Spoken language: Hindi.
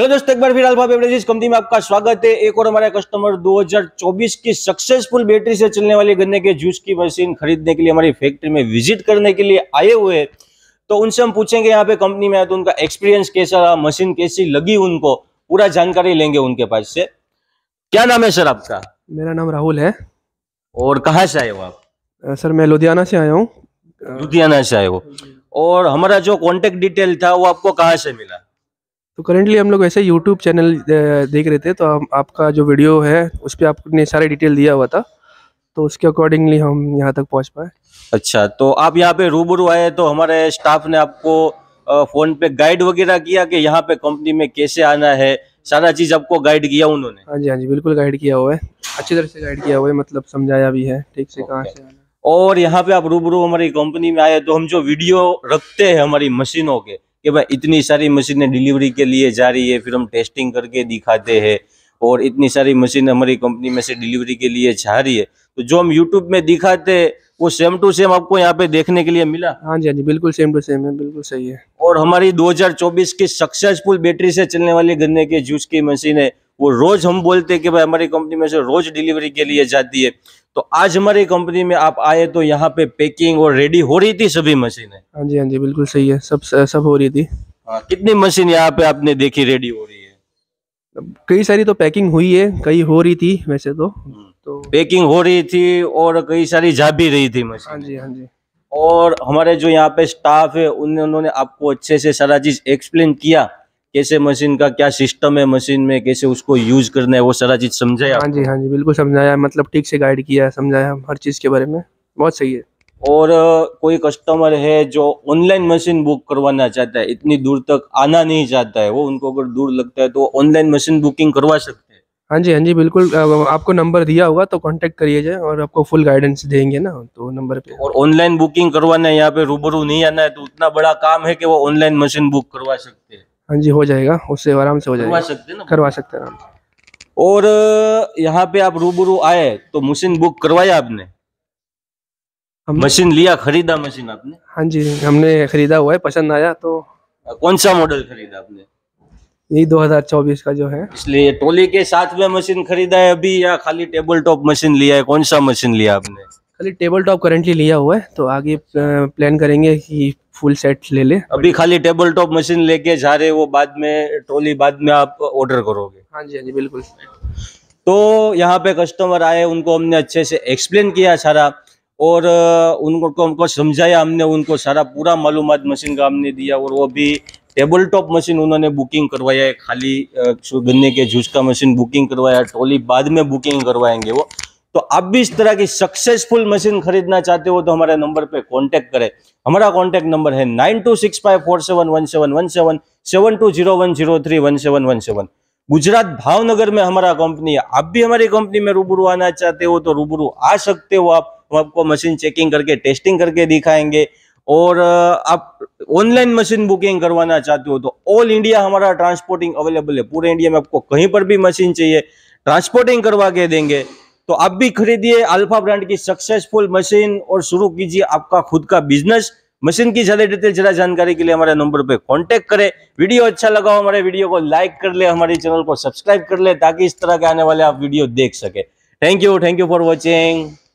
हेलो दोस्तों एक बार फिर अल्फा बेवरेजेस कंपनी में आपका स्वागत है एक और हमारे कस्टमर 2024 की सक्सेसफुल बैटरी से चलने वाली गन्ने के जूस की मशीन खरीदने के लिए हमारी फैक्ट्री में विजिट करने के लिए आए हुए तो उनसे हम पूछेंगे यहाँ पे कंपनी में आए तो उनका एक्सपीरियंस कैसा रहा मशीन कैसी लगी उनको पूरा जानकारी लेंगे उनके पास से क्या नाम है सर आपका मेरा नाम राहुल है और कहा से आए हो आप सर मैं लुधियाना से आया हूँ लुधियाना से आए हो और हमारा जो कॉन्टेक्ट डिटेल था वो आपको कहाँ से मिला तो करेंटली हम लोग वैसे यूट्यूब चैनल देख रहे थे तो हम आपका जो वीडियो है उस पर आपने सारे डिटेल दिया हुआ था तो उसके अकॉर्डिंगली हम यहाँ तक पहुँच पाए अच्छा तो आप यहाँ पे रूबरू आए तो हमारे स्टाफ ने आपको फ़ोन पे गाइड वगैरह किया कि यहाँ पे कंपनी में कैसे आना है सारा चीज़ आपको गाइड किया उन्होंने हाँ जी हाँ जी बिल्कुल गाइड किया हुआ है अच्छी तरह से गाइड किया हुआ है मतलब समझाया भी है ठीक से कहाँ से और यहाँ पे आप रूबरू हमारी कंपनी में आए तो हम जो वीडियो रखते हैं हमारी मशीनों के कि भाई इतनी सारी मशीनें डिलीवरी के लिए जा रही है फिर हम टेस्टिंग करके दिखाते हैं और इतनी सारी मशीन हमारी कंपनी में से डिलीवरी के लिए जा रही है तो जो हम यूट्यूब में दिखाते वो सेम टू सेम आपको यहाँ पे देखने के लिए मिला हाँ जी हाँ जी बिल्कुल सेम टू सेम है बिल्कुल सही है और हमारी 2024 की सक्सेसफुल बैटरी से चलने वाली गन्ने के जूस की मशीन है वो रोज हम बोलते हैं कि भाई हमारी कंपनी में से रोज डिलीवरी के लिए जाती है तो आज हमारी कंपनी में आप आए तो यहाँ पे पैकिंग और रेडी हो रही थी सभी मशीनें हाँ जी हाँ जी बिल्कुल सही है सब सब हो रही थी हाँ कितनी मशीन यहाँ पे आपने देखी रेडी हो रही है कई सारी तो पैकिंग हुई है कई हो रही थी वैसे तो हम्म। तो पैकिंग हो रही थी और कई सारी जा भी रही थी मशीन हाँ जी हाँ जी और हमारे जो यहाँ पे स्टाफ है उन्होंने आपको अच्छे से सारा चीज एक्सप्लेन किया कैसे मशीन का क्या सिस्टम है मशीन में कैसे उसको यूज करना है वो सारा चीज समझाया हाँ जी हाँ जी बिल्कुल समझाया मतलब ठीक से गाइड किया समझाया हर चीज के बारे में बहुत सही है और कोई कस्टमर है जो ऑनलाइन मशीन बुक करवाना चाहता है इतनी दूर तक आना नहीं चाहता है वो उनको अगर दूर लगता है तो ऑनलाइन मशीन बुकिंग करवा सकते हैं हाँ जी हाँ जी बिल्कुल आपको नंबर दिया होगा तो कांटेक्ट करिए जाए और आपको फुल गाइडेंस देंगे ना तो नंबर पे और ऑनलाइन बुकिंग करवाना है यहाँ पे रूबरू नहीं आना है तो उतना बड़ा काम है कि वो ऑनलाइन मशीन बुक करवा सकते हैं हाँ जी हो जाएगा उससे आराम से हो जाएगा करवा सकते हैं ना करवा सकते आराम से और यहाँ पे आप रूबरू आए तो मशीन बुक करवाया आपने मशीन लिया खरीदा मशीन आपने हाँ जी हमने खरीदा हुआ है पसंद आया तो कौन सा मॉडल खरीदा आपने यही 2024 का जो है इसलिए टोली के साथ में मशीन खरीदा है अभी या खाली टेबल टॉप मशीन लिया है कौन सा मशीन लिया आपने खाली टेबल टॉप करेंटली लिया हुआ है तो आगे प्लान करेंगे कि फुल सेट ले ले अभी खाली टेबल टॉप मशीन लेके जा रहे वो बाद में ट्रोली बाद में आप ऑर्डर करोगे हाँ जी हाँ जी बिल्कुल तो यहाँ पे कस्टमर आए उनको हमने अच्छे से एक्सप्लेन किया सारा और उनको हमको समझाया हमने उनको सारा पूरा मालूम मशीन का हमने दिया और वो भी टेबल टॉप मशीन उन्होंने बुकिंग करवाया है खाली गन्ने के जूस का मशीन बुकिंग करवाया ट्रोली बाद में बुकिंग करवाएंगे वो तो आप भी इस तरह की सक्सेसफुल मशीन खरीदना चाहते हो तो हमारे नंबर पे कांटेक्ट करें हमारा कांटेक्ट नंबर है nine two six five four seven one seven one seven seven two zero one zero three one seven one seven Gujarat Bhavnagar में हमारा कंपनी है आप भी हमारी कंपनी में रूबरू आना चाहते हो तो रूबरू आ सकते हो आप हम आपको मशीन चेकिंग करके टेस्टिंग करके दिखाएंगे और आप ऑनलाइन मशीन बुकिंग करवाना चाहते हो तो ऑल इंडिया हमारा ट्रांसपोर्टिंग अवेलेबल है पूरे इंडिया में आपको कहीं पर भी मशीन चाहिए ट्रांसपोर्टिंग करवा के देंगे तो आप भी खरीदिए अल्फा ब्रांड की सक्सेसफुल मशीन और शुरू कीजिए आपका खुद का बिजनेस मशीन की ज्यादा डिटेल जरा जानकारी के लिए हमारे नंबर पर कांटेक्ट करें वीडियो अच्छा लगा हो हमारे वीडियो को लाइक कर ले हमारे चैनल को सब्सक्राइब कर ले ताकि इस तरह के आने वाले आप वीडियो देख सके thank you thank you for watching